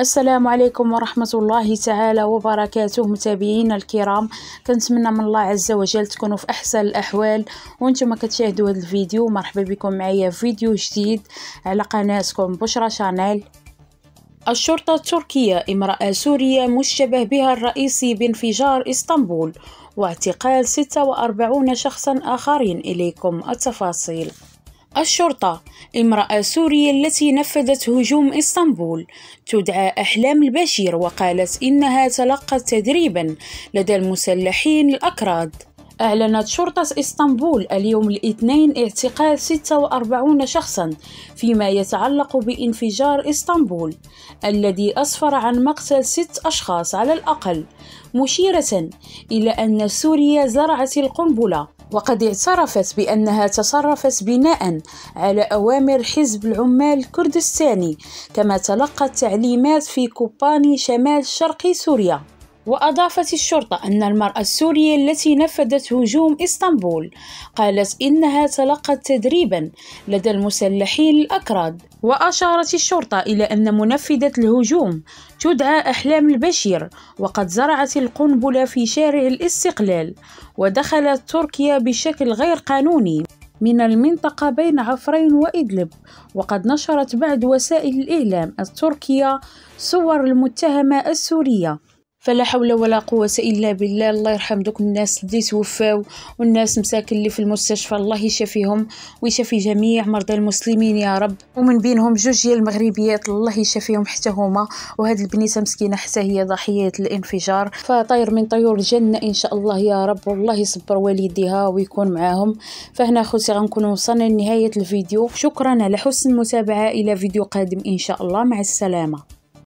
السلام عليكم ورحمة الله تعالى وبركاته متابعينا الكرام كنتمنى من الله عز وجل تكونوا في أحسن الأحوال وانتم كتشاهدوا هذا الفيديو مرحبا بكم معايا فيديو جديد على قناتكم بشرة شانيل الشرطة التركية امرأة سورية مشتبه بها الرئيسي بانفجار اسطنبول واعتقال 46 شخصا آخرين إليكم التفاصيل الشرطة امرأة سورية التي نفذت هجوم إسطنبول تدعى أحلام البشير وقالت إنها تلقت تدريبا لدى المسلحين الأكراد أعلنت شرطة إسطنبول اليوم الاثنين اعتقال 46 شخصا فيما يتعلق بانفجار إسطنبول الذي أسفر عن مقتل 6 أشخاص على الأقل مشيرة إلى أن سوريا زرعت القنبلة وقد اعترفت بأنها تصرفت بناء على أوامر حزب العمال الكردستاني كما تلقت تعليمات في كوباني شمال شرق سوريا وأضافت الشرطة أن المرأة السورية التي نفذت هجوم إسطنبول قالت إنها تلقت تدريبا لدى المسلحين الأكراد وأشارت الشرطة إلى أن منفذة الهجوم تدعى أحلام البشير وقد زرعت القنبلة في شارع الاستقلال ودخلت تركيا بشكل غير قانوني من المنطقة بين عفرين وإدلب وقد نشرت بعض وسائل الإعلام التركية صور المتهمة السورية فلا حول ولا قوة إلا بالله الله يرحم دوك الناس اللي توفاو والناس مساكن اللي في المستشفى الله يشافيهم ويشفي جميع مرضى المسلمين يا رب ومن بينهم جوج ديال المغربيات الله يشافيهم حتى هما وهاد البنيته مسكينه حتى هي ضحيه الانفجار فطير من طيور الجنه ان شاء الله يا رب والله يصبر والديها ويكون معاهم فهنا خوتي غنكونوا وصلنا لنهايه الفيديو شكرا على حسن المتابعه الى فيديو قادم ان شاء الله مع السلامه